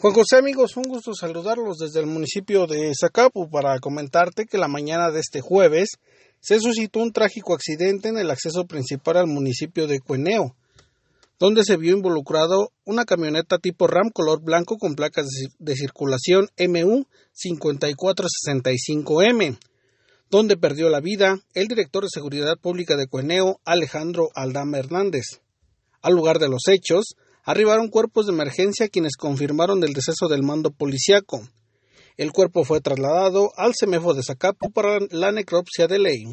Juan José amigos, un gusto saludarlos desde el municipio de Zacapu para comentarte que la mañana de este jueves se suscitó un trágico accidente en el acceso principal al municipio de Cueneo, donde se vio involucrado una camioneta tipo RAM color blanco con placas de circulación MU 5465M, donde perdió la vida el director de Seguridad Pública de Cueneo, Alejandro Aldama Hernández. Al lugar de los hechos, arribaron cuerpos de emergencia quienes confirmaron el deceso del mando policiaco. El cuerpo fue trasladado al CEMEFO de Zacapu para la necropsia de ley.